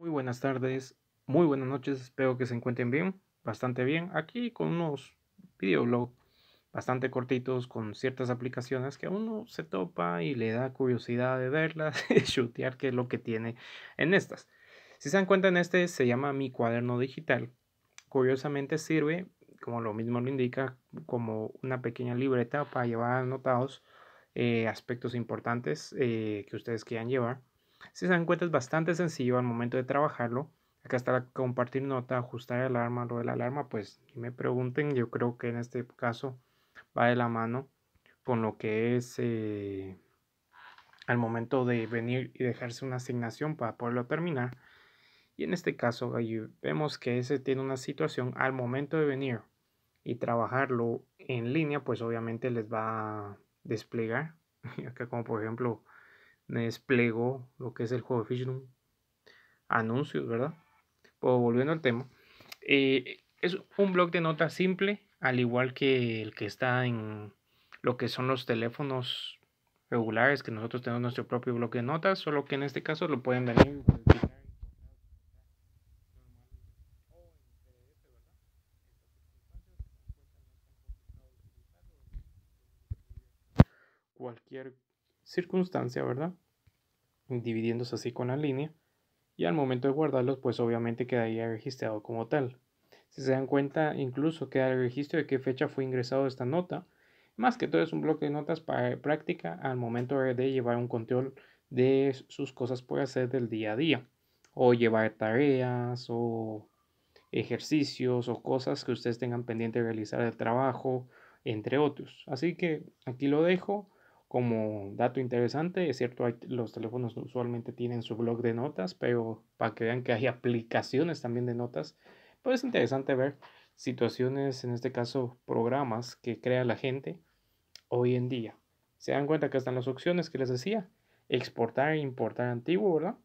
Muy buenas tardes, muy buenas noches, espero que se encuentren bien, bastante bien, aquí con unos videoblogs bastante cortitos con ciertas aplicaciones que a uno se topa y le da curiosidad de verlas y chutear qué es lo que tiene en estas. Si se dan cuenta en este se llama mi cuaderno digital. Curiosamente sirve, como lo mismo lo indica, como una pequeña libreta para llevar anotados eh, aspectos importantes eh, que ustedes quieran llevar si se dan cuenta es bastante sencillo al momento de trabajarlo. Acá está compartir nota, ajustar alarma, lo de la alarma, pues me pregunten, yo creo que en este caso va de la mano con lo que es eh, al momento de venir y dejarse una asignación para poderlo terminar. Y en este caso vemos que ese tiene una situación al momento de venir y trabajarlo en línea, pues obviamente les va a desplegar. Acá como por ejemplo desplegó lo que es el juego de Anuncios, ¿verdad? O volviendo al tema. Eh, es un blog de notas simple, al igual que el que está en lo que son los teléfonos regulares, que nosotros tenemos nuestro propio bloque de notas, solo que en este caso lo pueden venir. cualquier circunstancia, ¿verdad? dividiéndose así con la línea, y al momento de guardarlos, pues obviamente quedaría registrado como tal. Si se dan cuenta, incluso queda el registro de qué fecha fue ingresado esta nota. Más que todo es un bloque de notas para práctica al momento de llevar un control de sus cosas por hacer del día a día. O llevar tareas o ejercicios o cosas que ustedes tengan pendiente de realizar el trabajo, entre otros. Así que aquí lo dejo. Como dato interesante, es cierto, los teléfonos usualmente tienen su blog de notas, pero para que vean que hay aplicaciones también de notas, pues es interesante ver situaciones, en este caso programas que crea la gente hoy en día. Se dan cuenta que están las opciones que les decía, exportar e importar antiguo, ¿verdad?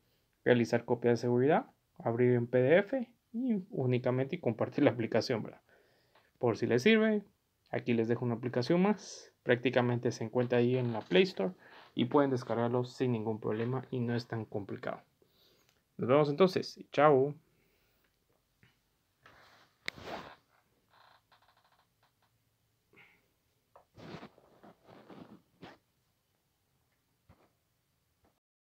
Realizar copia de seguridad, abrir en PDF y únicamente compartir la aplicación, ¿verdad? Por si les sirve, aquí les dejo una aplicación más prácticamente se encuentra ahí en la Play Store y pueden descargarlo sin ningún problema y no es tan complicado. Nos vemos entonces. Chao.